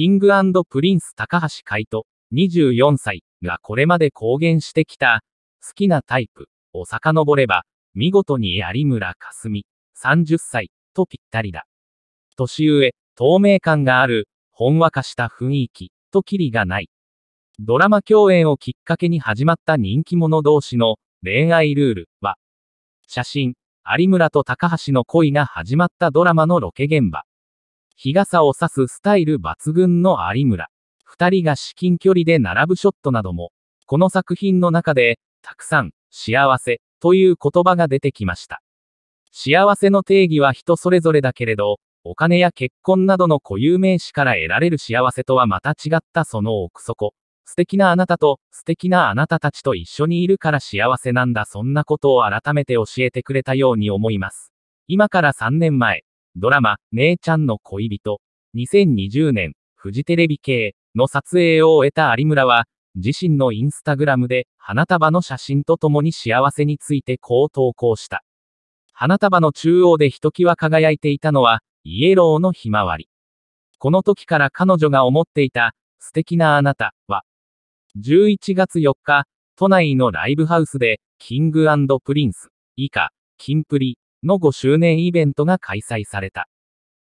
キングプリンス高橋海人、24歳がこれまで公言してきた、好きなタイプを遡れば、見事に有村架純、30歳とぴったりだ。年上、透明感がある、ほんわかした雰囲気とキリがない。ドラマ共演をきっかけに始まった人気者同士の恋愛ルールは、写真、有村と高橋の恋が始まったドラマのロケ現場。日傘を差すスタイル抜群の有村。二人が至近距離で並ぶショットなども、この作品の中で、たくさん、幸せ、という言葉が出てきました。幸せの定義は人それぞれだけれど、お金や結婚などの固有名詞から得られる幸せとはまた違ったその奥底。素敵なあなたと素敵なあなたたちと一緒にいるから幸せなんだそんなことを改めて教えてくれたように思います。今から3年前、ドラマ、姉ちゃんの恋人、2020年、フジテレビ系の撮影を終えた有村は、自身のインスタグラムで花束の写真とともに幸せについてこう投稿した。花束の中央でひときわ輝いていたのは、イエローのひまわり。この時から彼女が思っていた、素敵なあなたは、11月4日、都内のライブハウスで、キングプリンス、以下、キンプリ、の5周年イベントが開催された。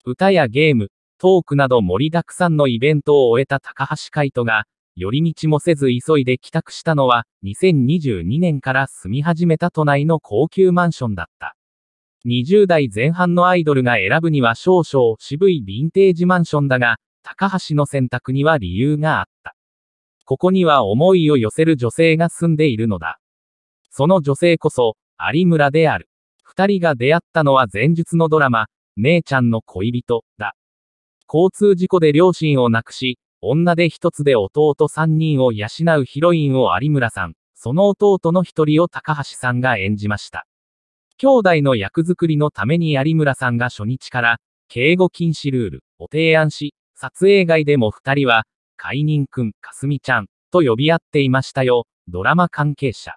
歌やゲーム、トークなど盛りだくさんのイベントを終えた高橋海人が、寄り道もせず急いで帰宅したのは、2022年から住み始めた都内の高級マンションだった。20代前半のアイドルが選ぶには少々渋いヴィンテージマンションだが、高橋の選択には理由があった。ここには思いを寄せる女性が住んでいるのだ。その女性こそ、有村である。二人が出会ったのは前述のドラマ、姉ちゃんの恋人、だ。交通事故で両親を亡くし、女で一つで弟三人を養うヒロインを有村さん、その弟の一人を高橋さんが演じました。兄弟の役作りのために有村さんが初日から、敬語禁止ルールを提案し、撮影外でも二人は、解任くん、かすみちゃん、と呼び合っていましたよ、ドラマ関係者。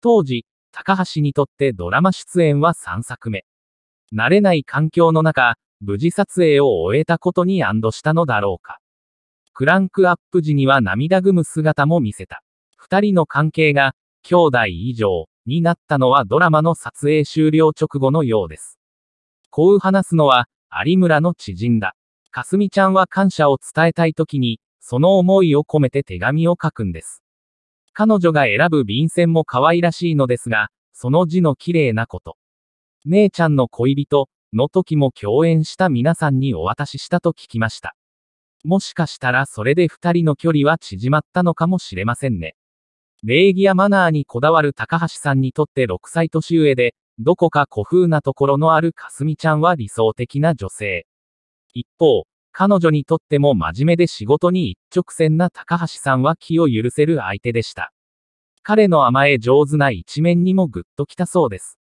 当時、高橋にとってドラマ出演は3作目。慣れない環境の中、無事撮影を終えたことに安堵したのだろうか。クランクアップ時には涙ぐむ姿も見せた。二人の関係が、兄弟以上になったのはドラマの撮影終了直後のようです。こう話すのは、有村の知人だ。かすみちゃんは感謝を伝えたい時に、その思いを込めて手紙を書くんです。彼女が選ぶ便箋も可愛らしいのですが、その字の綺麗なこと。姉ちゃんの恋人の時も共演した皆さんにお渡ししたと聞きました。もしかしたらそれで二人の距離は縮まったのかもしれませんね。礼儀やマナーにこだわる高橋さんにとって6歳年上で、どこか古風なところのあるかすみちゃんは理想的な女性。一方、彼女にとっても真面目で仕事に一直線な高橋さんは気を許せる相手でした。彼の甘え上手な一面にもぐっときたそうです。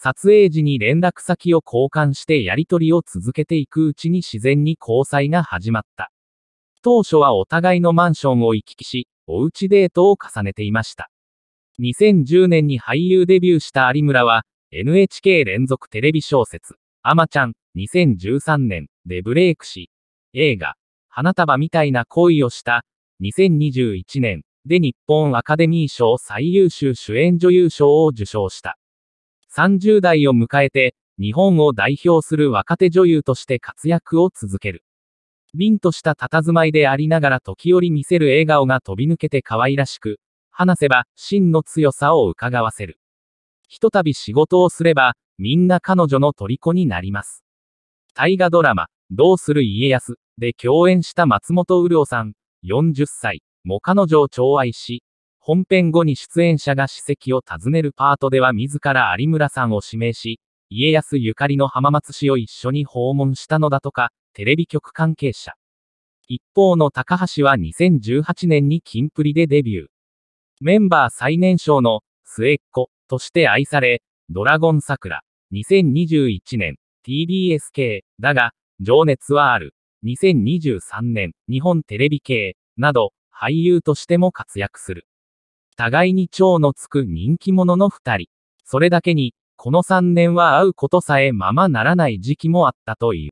撮影時に連絡先を交換してやり取りを続けていくうちに自然に交際が始まった。当初はお互いのマンションを行き来し、おうちデートを重ねていました。2010年に俳優デビューした有村は、NHK 連続テレビ小説、あちゃん、2013年でブレイクし、映画、花束みたいな恋をした、2021年で日本アカデミー賞最優秀主演女優賞を受賞した。30代を迎えて、日本を代表する若手女優として活躍を続ける。凛とした佇まいでありながら時折見せる笑顔が飛び抜けて可愛らしく、話せば真の強さを伺わせる。ひとたび仕事をすれば、みんな彼女の虜になります。大河ドラマ、どうする家康で共演した松本潤さん、40歳、も彼女を寵愛し、本編後に出演者が史跡を訪ねるパートでは自ら有村さんを指名し、家康ゆかりの浜松市を一緒に訪問したのだとか、テレビ局関係者。一方の高橋は2018年に金プリでデビュー。メンバー最年少の末っ子として愛され、ドラゴン桜、2021年、TBS 系、だが、情熱はある、2023年、日本テレビ系、など、俳優としても活躍する。互いに蝶のつく人気者の二人。それだけに、この3年は会うことさえままならない時期もあったという。